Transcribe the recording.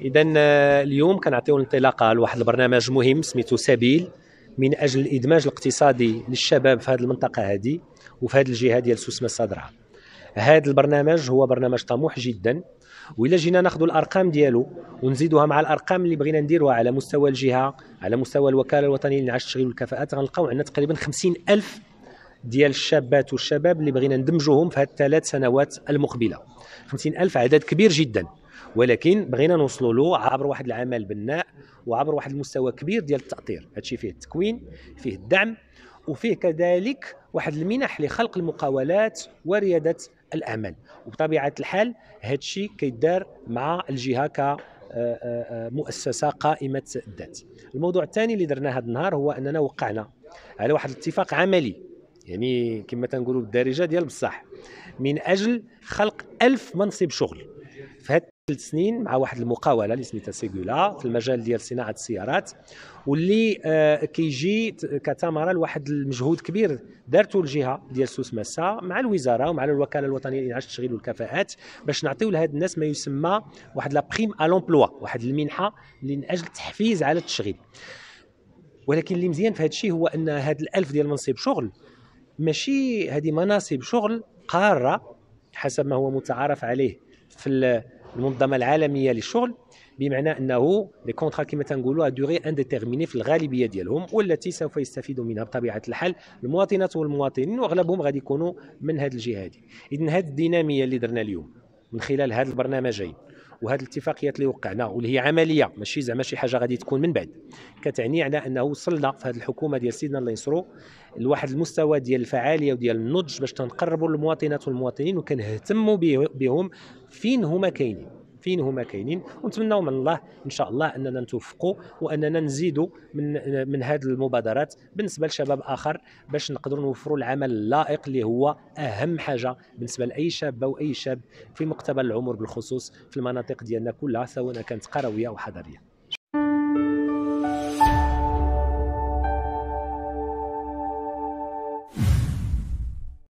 اذا آه، اليوم كنعطيو الانطلاقه لواحد البرنامج مهم سميتو سبيل من اجل الادماج الاقتصادي للشباب في هذه المنطقه هذه وفي هذه الجهه ديال سوسمه الصدرعه هذا البرنامج هو برنامج طموح جدا وإلا جينا ناخذ الارقام ديالو ونزيدوها مع الارقام اللي بغينا نديروها على مستوى الجهه على مستوى الوكاله الوطنيه للنعاش التشغيل والكفاءات غنلقاو عندنا تقريبا 50 ألف ديال الشابات والشباب اللي بغينا ندمجوهم في هذه الثلاث سنوات المقبله 50 ألف عدد كبير جدا ولكن بغينا نوصلوا له عبر واحد العمل بناء وعبر واحد المستوى كبير ديال التاطير هادشي فيه التكوين فيه الدعم وفيه كذلك واحد المنح لخلق المقاولات ورياده الاعمال وبطبيعه الحال هادشي كيدار مع الجهه ك آه، آه، آه، مؤسسه قائمه الذات الموضوع الثاني اللي درناه هذا النهار هو اننا وقعنا على واحد الاتفاق عملي يعني كما تنقولوا بالدارجه ديال بصح من اجل خلق ألف منصب شغل في هذا ثلاث سنين مع واحد المقاوله اللي سميتها سيغولا في المجال ديال صناعه السيارات واللي آه، كيجي كثمره لواحد المجهود كبير دارته الجهه ديال سوس ماسا مع الوزاره ومع الوكاله الوطنيه لانعاش التشغيل والكفاءات باش نعطيو لهاد الناس ما يسمى واحد لا بريم ا لومبلوا واحد المنحه من اجل التحفيز على التشغيل ولكن اللي مزيان في هذا الشيء هو ان هاد الألف ديال منصب شغل ماشي هذه مناصب شغل قاره حسب ما هو متعارف عليه في المنظمه العالميه للشغل بمعنى انه لي كونترا كما تنقولوا ان انديتيرميني في الغالبيه ديالهم والتي سوف يستفيد منها بطبيعه الحال المواطنات والمواطنين واغلبهم غادي يكونوا من هذه الجهه هذه اذا هذه الديناميه اللي درنا اليوم من خلال هذا البرنامجين وهذه الاتفاقيات اللي وقعنا واللي هي عمليه ماشي زعما شي حاجه غادي تكون من بعد كتعني على انه وصلنا في هذه الحكومه ديال سيدنا الله ينصرو لواحد المستوى ديال الفعاليه وديال النضج باش تنقربوا للمواطنات والمواطنين وكنهتموا بهم فين هما كاينين فين هما كاينين ونتمنوا من الله ان شاء الله اننا نتوفقوا واننا نزيدوا من من هذه المبادرات بالنسبه لشباب اخر باش نقدروا نوفروا العمل اللائق اللي هو اهم حاجه بالنسبه لاي شابه اي شاب في مقتبل العمر بالخصوص في المناطق ديالنا كلها سواء كانت قرويه او حضريه